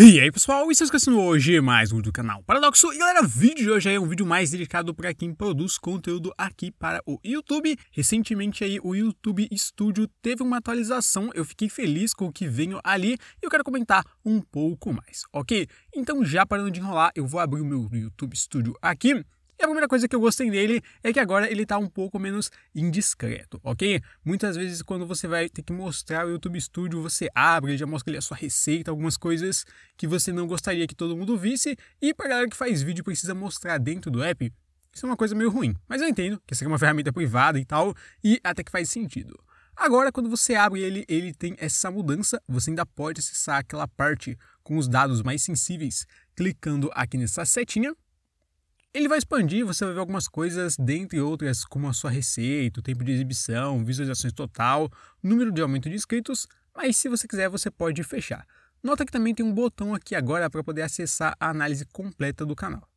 E aí pessoal, se é esquecendo hoje mais um do canal Paradoxo. E galera, o vídeo de hoje é um vídeo mais dedicado para quem produz conteúdo aqui para o YouTube. Recentemente aí o YouTube Studio teve uma atualização, eu fiquei feliz com o que veio ali e eu quero comentar um pouco mais, ok? Então já parando de enrolar, eu vou abrir o meu YouTube Studio aqui e a primeira coisa que eu gostei dele é que agora ele está um pouco menos indiscreto, ok? Muitas vezes quando você vai ter que mostrar o YouTube Studio, você abre, já mostra ali a sua receita, algumas coisas que você não gostaria que todo mundo visse, e para galera que faz vídeo precisa mostrar dentro do app, isso é uma coisa meio ruim. Mas eu entendo que isso é uma ferramenta privada e tal, e até que faz sentido. Agora, quando você abre ele, ele tem essa mudança, você ainda pode acessar aquela parte com os dados mais sensíveis, clicando aqui nessa setinha, ele vai expandir, você vai ver algumas coisas, dentre outras, como a sua receita, o tempo de exibição, visualizações total, número de aumento de inscritos, mas se você quiser, você pode fechar. Nota que também tem um botão aqui agora para poder acessar a análise completa do canal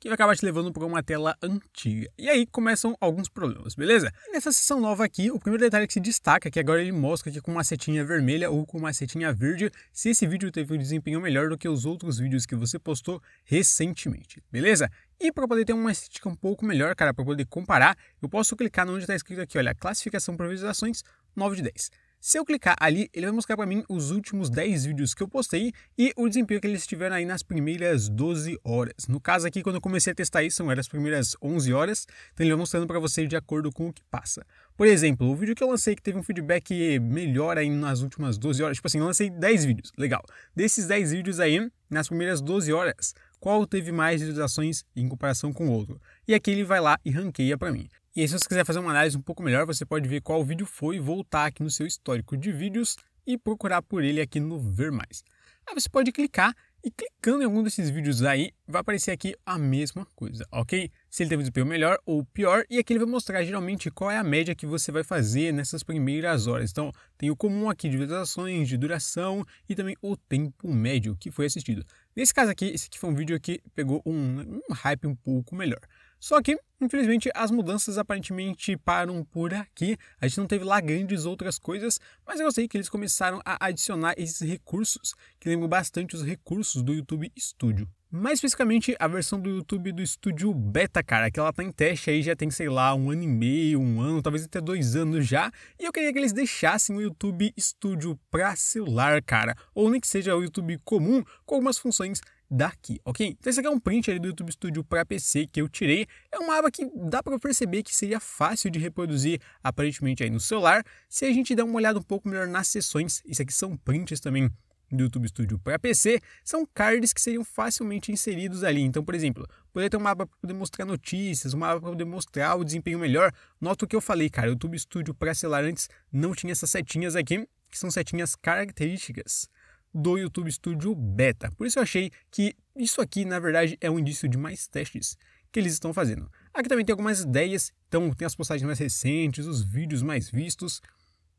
que vai acabar te levando para uma tela antiga. E aí começam alguns problemas, beleza? Nessa seção nova aqui, o primeiro detalhe que se destaca é que agora ele mostra aqui com uma setinha vermelha ou com uma setinha verde, se esse vídeo teve um desempenho melhor do que os outros vídeos que você postou recentemente, beleza? E para poder ter uma estética um pouco melhor, cara, para poder comparar, eu posso clicar onde está escrito aqui, olha, classificação para visualizações 9 de 10. Se eu clicar ali, ele vai mostrar para mim os últimos 10 vídeos que eu postei e o desempenho que eles tiveram aí nas primeiras 12 horas. No caso aqui, quando eu comecei a testar isso, eram as primeiras 11 horas, então ele vai mostrando para você de acordo com o que passa. Por exemplo, o vídeo que eu lancei que teve um feedback melhor aí nas últimas 12 horas, tipo assim, eu lancei 10 vídeos, legal. Desses 10 vídeos aí, nas primeiras 12 horas, qual teve mais visualizações em comparação com o outro. E aqui ele vai lá e ranqueia para mim. E aí, se você quiser fazer uma análise um pouco melhor, você pode ver qual vídeo foi, voltar aqui no seu histórico de vídeos e procurar por ele aqui no Ver Mais. Aí você pode clicar e clicando em algum desses vídeos aí, vai aparecer aqui a mesma coisa, ok? Se ele teve um desempenho melhor ou pior, e aqui ele vai mostrar geralmente qual é a média que você vai fazer nessas primeiras horas. Então, tem o comum aqui de visualizações, de duração e também o tempo médio que foi assistido. Nesse caso aqui, esse aqui foi um vídeo que pegou um, um hype um pouco melhor. Só que, infelizmente, as mudanças aparentemente param por aqui. A gente não teve lá grandes outras coisas, mas eu sei que eles começaram a adicionar esses recursos, que lembram bastante os recursos do YouTube Studio. Mais especificamente, a versão do YouTube do Studio Beta, cara, que ela tá em teste aí já tem, sei lá, um ano e meio, um ano, talvez até dois anos já. E eu queria que eles deixassem o YouTube Studio pra celular, cara. Ou nem que seja o YouTube comum, com algumas funções daqui, ok? Então esse aqui é um print do YouTube Studio para PC que eu tirei. É uma aba que dá para perceber que seria fácil de reproduzir aparentemente aí no celular. Se a gente der uma olhada um pouco melhor nas sessões, isso aqui são prints também do YouTube Studio para PC, são cards que seriam facilmente inseridos ali. Então, por exemplo, poderia ter uma aba para poder mostrar notícias, uma aba para poder mostrar o desempenho melhor. Nota o que eu falei, cara, o YouTube Studio para celular antes não tinha essas setinhas aqui, que são setinhas características do YouTube Studio Beta. Por isso eu achei que isso aqui, na verdade, é um indício de mais testes que eles estão fazendo. Aqui também tem algumas ideias, então tem as postagens mais recentes, os vídeos mais vistos.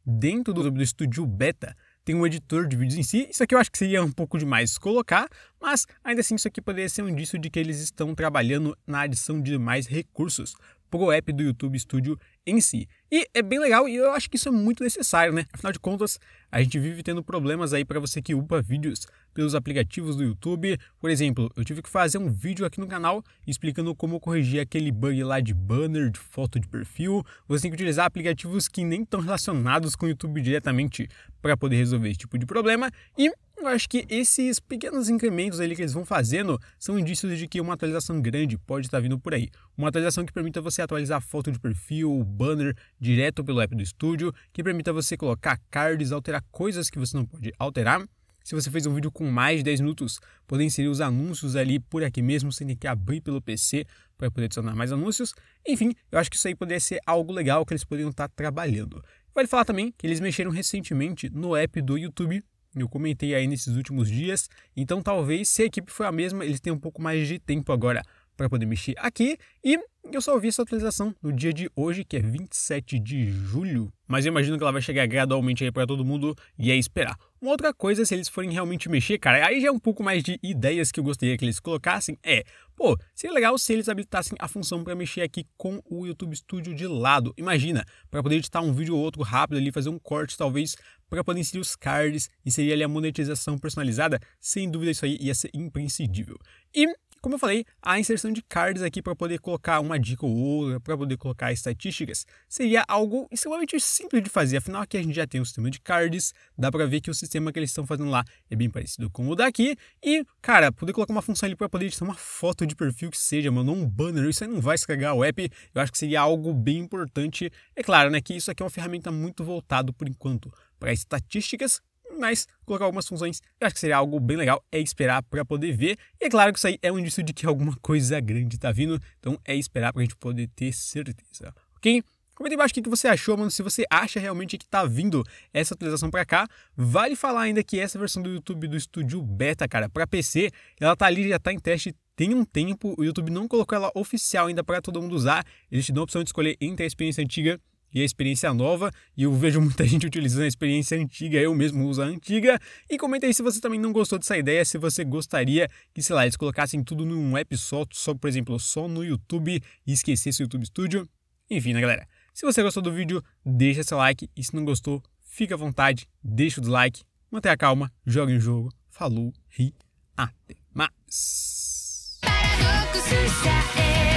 Dentro do, Studio Beta tem um editor de vídeos em si. Isso aqui eu acho que seria um pouco demais colocar, mas ainda assim isso aqui poderia ser um indício de que eles estão trabalhando na adição de mais recursos pro app do YouTube Studio em si. E é bem legal e eu acho que isso é muito necessário, né? Afinal de contas, a gente vive tendo problemas aí para você que upa vídeos pelos aplicativos do YouTube. Por exemplo, eu tive que fazer um vídeo aqui no canal explicando como corrigir aquele bug lá de banner, de foto de perfil. Você tem que utilizar aplicativos que nem estão relacionados com o YouTube diretamente para poder resolver esse tipo de problema e eu acho que esses pequenos incrementos ali que eles vão fazendo são indícios de que uma atualização grande pode estar tá vindo por aí. Uma atualização que permita você atualizar foto de perfil, banner direto pelo app do estúdio, que permita você colocar cards, alterar coisas que você não pode alterar. Se você fez um vídeo com mais de 10 minutos, poder inserir os anúncios ali por aqui mesmo, sem ter que abrir pelo PC para poder adicionar mais anúncios. Enfim, eu acho que isso aí poderia ser algo legal que eles poderiam estar tá trabalhando. Vale falar também que eles mexeram recentemente no app do YouTube eu comentei aí nesses últimos dias, então talvez se a equipe foi a mesma, eles têm um pouco mais de tempo agora para poder mexer aqui. E eu só vi essa atualização no dia de hoje, que é 27 de julho. Mas eu imagino que ela vai chegar gradualmente aí para todo mundo e é esperar. Uma outra coisa, se eles forem realmente mexer, cara, aí já é um pouco mais de ideias que eu gostaria que eles colocassem, é, pô, seria legal se eles habilitassem a função para mexer aqui com o YouTube Studio de lado. Imagina, para poder editar um vídeo ou outro rápido ali, fazer um corte talvez para poder inserir os cards, inserir ali a monetização personalizada, sem dúvida isso aí ia ser imprescindível. E como eu falei, a inserção de cards aqui para poder colocar uma dica ou outra, para poder colocar estatísticas, seria algo extremamente simples de fazer. Afinal, aqui a gente já tem um sistema de cards, dá para ver que o sistema que eles estão fazendo lá é bem parecido com o daqui. E, cara, poder colocar uma função ali para poder editar uma foto de perfil que seja, mano, um banner, isso aí não vai estragar o app. Eu acho que seria algo bem importante. É claro, né, que isso aqui é uma ferramenta muito voltado por enquanto para estatísticas, mas colocar algumas funções eu acho que seria algo bem legal, é esperar para poder ver. E é claro que isso aí é um indício de que alguma coisa grande está vindo, então é esperar para a gente poder ter certeza, ok? Comenta embaixo o que você achou, mano. Se você acha realmente que tá vindo essa atualização para cá, vale falar ainda que essa versão do YouTube do Studio Beta, cara, para PC, ela tá ali, já tá em teste tem um tempo. O YouTube não colocou ela oficial ainda para todo mundo usar. Eles te dão a opção de escolher entre a experiência antiga e a experiência nova, e eu vejo muita gente utilizando a experiência antiga, eu mesmo uso a antiga, e comenta aí se você também não gostou dessa ideia, se você gostaria que, sei lá, eles colocassem tudo num app só, só por exemplo, só no YouTube e esquecesse o YouTube Studio. Enfim, né, galera? Se você gostou do vídeo, deixa seu like, e se não gostou, fica à vontade, deixa o dislike, mantenha a calma, jogue o jogo, falou e até mais! É